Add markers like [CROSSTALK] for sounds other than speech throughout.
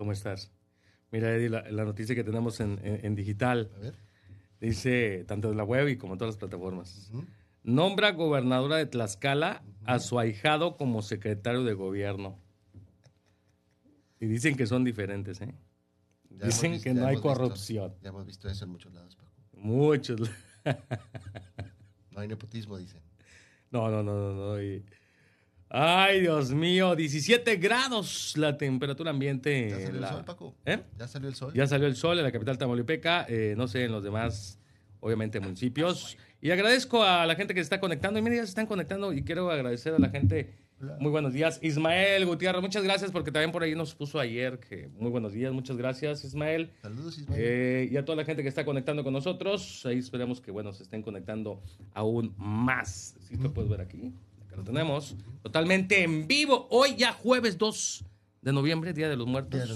¿Cómo estás? Mira, Eddie, la, noticia que tenemos en, digital. A ver. Dice, tanto de la web y como en todas las plataformas. Nombra gobernadora de Tlaxcala a su ahijado como secretario de gobierno. Y dicen que son diferentes, ¿eh? dicen que no hay corrupción. ya hemos visto eso en muchos lados, Paco. Muchos. [LAUGHS] no hay nepotismo, dicen. No, no, no, no. no. Ay, Dios mío, 17 grados la temperatura ambiente. ¿Ya salió el sol, Paco? ¿Eh? ¿Ya salió el sol? Ya salió el sol en la capital tamaulipeca, eh, no sé, en los demás, obviamente, ah, municipios. Ah, y agradezco a la gente que se está conectando. Y mira, ya se están conectando y quiero agradecer a la gente. Muy buenos días, Ismael Gutiérrez. Muchas gracias porque también por ahí nos puso ayer que muy buenos días. Muchas gracias, Ismael. Saludos, Ismael. Eh, y a toda la gente que está conectando con nosotros. Ahí esperamos que, bueno, se estén conectando aún más. Si ¿Sí te puedes ver aquí que lo tenemos totalmente en vivo hoy ya jueves 2 de noviembre, Día de los Muertos.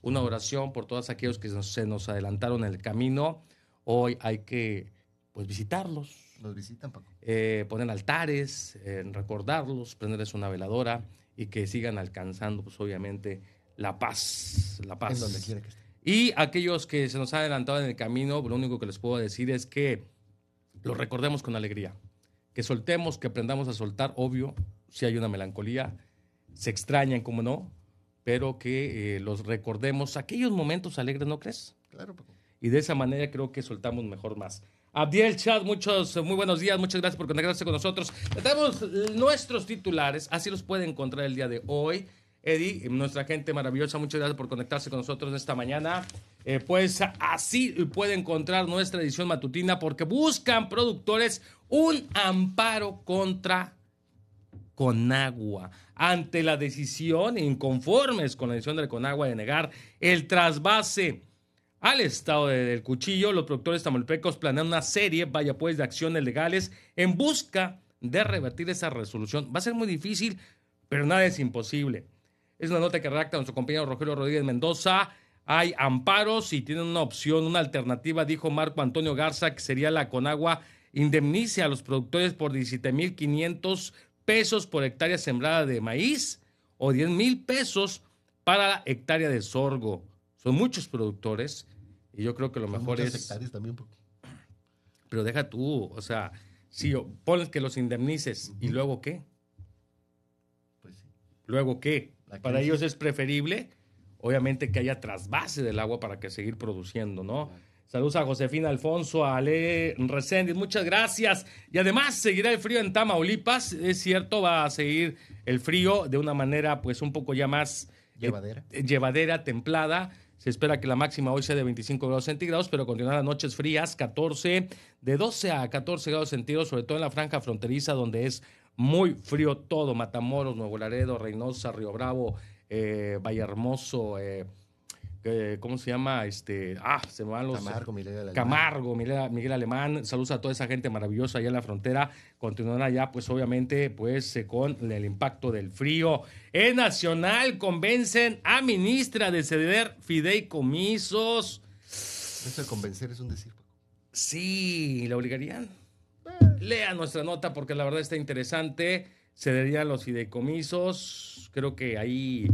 Una oración por todos aquellos que se nos adelantaron en el camino. Hoy hay que pues, visitarlos. Los visitan, Paco. Eh, poner altares, eh, recordarlos, prenderles una veladora y que sigan alcanzando, pues obviamente, la paz. La paz. Y aquellos que se nos han adelantado en el camino, lo único que les puedo decir es que los recordemos con alegría que soltemos, que aprendamos a soltar, obvio, si hay una melancolía, se extrañan, como no, pero que eh, los recordemos aquellos momentos alegres, ¿no crees? Claro. Y de esa manera creo que soltamos mejor más. Abdiel Chad, muchos, eh, muy buenos días, muchas gracias por conectarse con nosotros. Tenemos nuestros titulares, así los puede encontrar el día de hoy. Eddie, nuestra gente maravillosa, muchas gracias por conectarse con nosotros esta mañana. Eh, pues así puede encontrar nuestra edición matutina porque buscan productores un amparo contra Conagua ante la decisión inconformes con la decisión de Conagua de negar el trasvase al estado del cuchillo. Los productores Tamolpecos planean una serie, vaya pues, de acciones legales en busca de revertir esa resolución. Va a ser muy difícil, pero nada es imposible. Es una nota que redacta nuestro compañero Rogelio Rodríguez Mendoza. Hay amparos y tienen una opción, una alternativa, dijo Marco Antonio Garza, que sería la Conagua indemnice a los productores por 17.500 pesos por hectárea sembrada de maíz o mil pesos para hectárea de sorgo. Son muchos productores y yo creo que lo mejor es... hectáreas también. Pero deja tú, o sea, si pones que los indemnices y luego qué. Pues luego qué. Para ellos es preferible, obviamente, que haya trasvase del agua para que seguir produciendo, ¿no? Saludos a Josefina Alfonso, a Ale Reséndiz, muchas gracias. Y además seguirá el frío en Tamaulipas, es cierto, va a seguir el frío de una manera pues un poco ya más eh, llevadera, eh, llevadera templada. Se espera que la máxima hoy sea de 25 grados centígrados, pero continuarán noches frías, 14, de 12 a 14 grados centígrados, sobre todo en la franja fronteriza donde es muy frío todo, Matamoros, Nuevo Laredo, Reynosa, Río Bravo, eh, Vallehermoso, eh, ¿cómo se llama? Este, ah, se Camargo, Miguel Alemán. Camargo, Miguel, Alemán. Saludos a toda esa gente maravillosa allá en la frontera. Continúan allá, pues obviamente, pues eh, con el impacto del frío. En Nacional convencen a ministra de ceder fideicomisos. Eso de convencer es un decir. Sí, la obligarían lea nuestra nota porque la verdad está interesante. Se dirían los fideicomisos. Creo que ahí.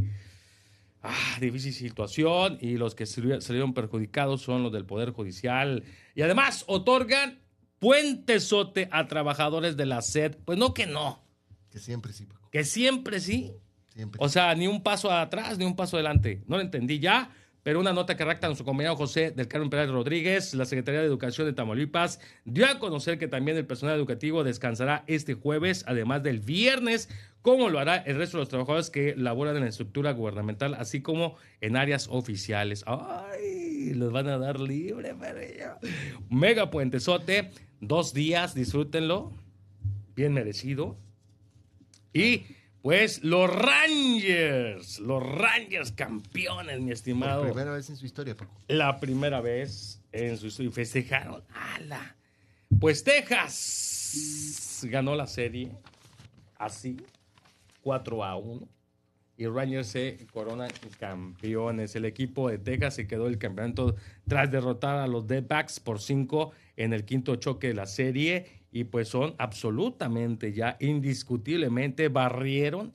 Ah, difícil situación y los que salieron perjudicados son los del Poder Judicial. Y además otorgan puentesote a trabajadores de la SED. Pues no que no. Que siempre sí, Que siempre sí. O sea, ni un paso atrás, ni un paso adelante. No lo entendí ya. Pero una nota que a nuestro compañero José del Carmen Pérez Rodríguez, la Secretaría de Educación de Tamaulipas, dio a conocer que también el personal educativo descansará este jueves, además del viernes, como lo hará el resto de los trabajadores que laboran en la estructura gubernamental, así como en áreas oficiales. ¡Ay! Los van a dar libre, perrillo. Mega puentesote, dos días, disfrútenlo, bien merecido. Y pues los Rangers, los Rangers campeones, mi estimado. La primera vez en su historia, Paco. La primera vez en su historia. Festejaron. ¡Ala! Pues Texas ganó la serie así, 4 a 1. Y Rangers se coronan campeones. El equipo de Texas se quedó el campeonato tras derrotar a los Deadbacks por 5 en el quinto choque de la serie y pues son absolutamente ya indiscutiblemente barrieron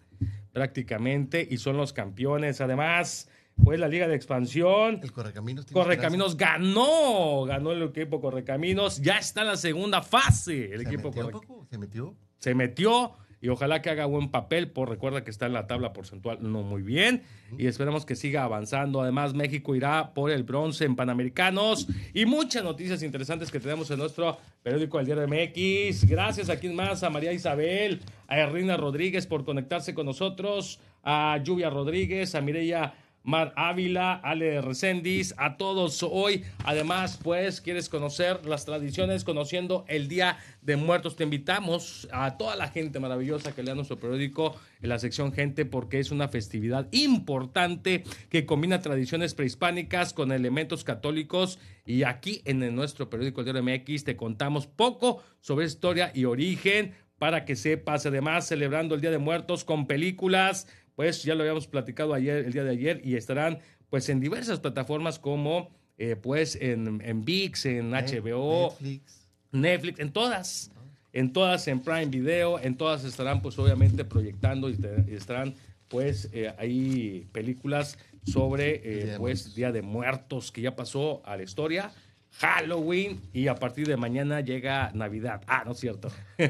prácticamente y son los campeones. Además, pues la Liga de Expansión. El Correcaminos. Correcaminos ganó, ganó el equipo Correcaminos. Ya está en la segunda fase el equipo Correcaminos. ¿Se metió? Se metió y ojalá que haga buen papel, por recuerda que está en la tabla porcentual no muy bien y esperamos que siga avanzando. Además, México irá por el bronce en Panamericanos y muchas noticias interesantes que tenemos en nuestro periódico El Diario MX. Gracias a quien más, a María Isabel, a Errina Rodríguez por conectarse con nosotros, a Lluvia Rodríguez, a Mireya Mar Ávila, Ale Recendis, a todos hoy. Además, pues, quieres conocer las tradiciones, conociendo el Día de Muertos. Te invitamos a toda la gente maravillosa que lea nuestro periódico en la sección Gente, porque es una festividad importante que combina tradiciones prehispánicas con elementos católicos. Y aquí en nuestro periódico El Diario MX te contamos poco sobre historia y origen para que sepas. Además, celebrando el Día de Muertos con películas pues ya lo habíamos platicado ayer, el día de ayer, y estarán pues en diversas plataformas como eh, pues en, en, VIX, en HBO, eh, Netflix, Netflix en todas, en todas, en Prime Video, en todas estarán pues obviamente proyectando y, estarán pues eh, películas sobre eh, pues Día de Muertos que ya pasó a la historia Halloween y a partir de mañana llega Navidad. Ah, no es cierto. [LAUGHS]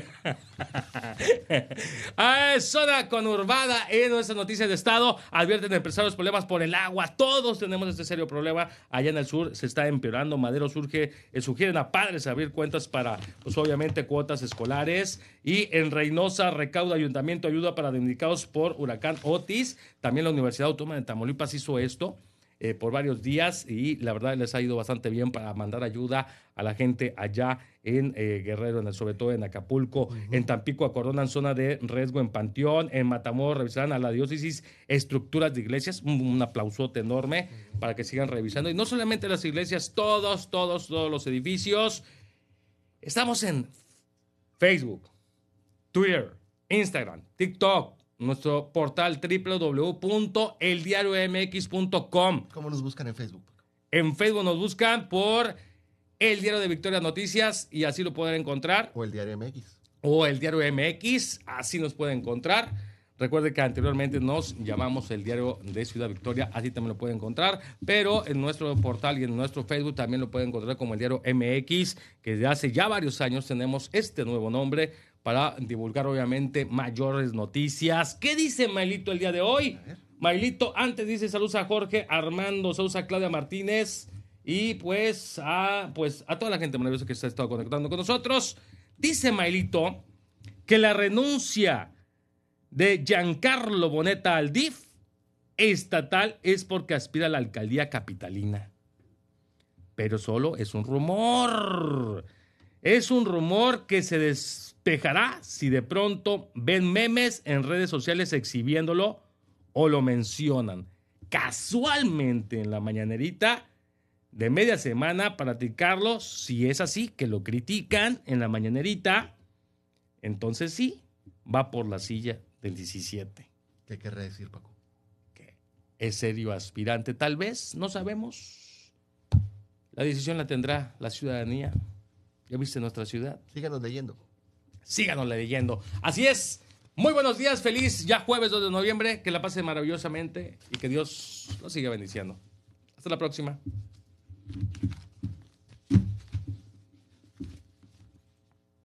ah, zona conurbada en eh, nuestra noticia de estado. Advierten empresarios problemas por el agua. Todos tenemos este serio problema. Allá en el sur se está empeorando. Madero surge, eh, sugieren a padres abrir cuentas para, pues obviamente, cuotas escolares. Y en Reynosa recauda ayuntamiento ayuda para damnificados por huracán Otis. También la Universidad Autónoma de Tamaulipas hizo esto. Eh, por varios días y la verdad les ha ido bastante bien para mandar ayuda a la gente allá en eh, Guerrero, en sobre todo en Acapulco, en Tampico en zona de riesgo en Panteón, en Matamoros revisarán a la diócesis estructuras de iglesias, un, aplausote enorme para que sigan revisando y no solamente las iglesias, todos, todos, todos los edificios. Estamos en Facebook, Twitter, Instagram, TikTok, nuestro portal www.eldiariomx.com. ¿Cómo nos buscan en Facebook? En Facebook nos buscan por El Diario de Victoria Noticias y así lo pueden encontrar. O El Diario MX. O El Diario MX, así nos pueden encontrar. Recuerde que anteriormente nos llamamos el diario de Ciudad Victoria, así también lo puede encontrar, pero en nuestro portal y en nuestro Facebook también lo pueden encontrar como el diario MX, que desde hace ya varios años tenemos este nuevo nombre, para divulgar obviamente mayores noticias. ¿Qué dice Mailito el día de hoy? Mailito antes dice saludos a Jorge, Armando, saludos a Claudia Martínez y pues a, pues a toda la gente maravillosa que se ha estado conectando con nosotros. Dice Mailito que la renuncia de Giancarlo Boneta al DIF estatal es porque aspira a la alcaldía capitalina. Pero solo es un rumor. Es un rumor que se des dejará si de pronto ven memes en redes sociales exhibiéndolo o lo mencionan. Casualmente en la mañanerita de media semana para criticarlo, si es así, que lo critican en la mañanerita, entonces sí, va por la silla del 17. ¿Qué querrá decir Paco? Que es serio aspirante, tal vez, no sabemos. La decisión la tendrá la ciudadanía. Ya viste nuestra ciudad. Síganos leyendo síganos leyendo. Así es. Muy buenos días, feliz ya jueves 2 de noviembre, que la pase maravillosamente y que Dios los siga bendiciendo. Hasta la próxima.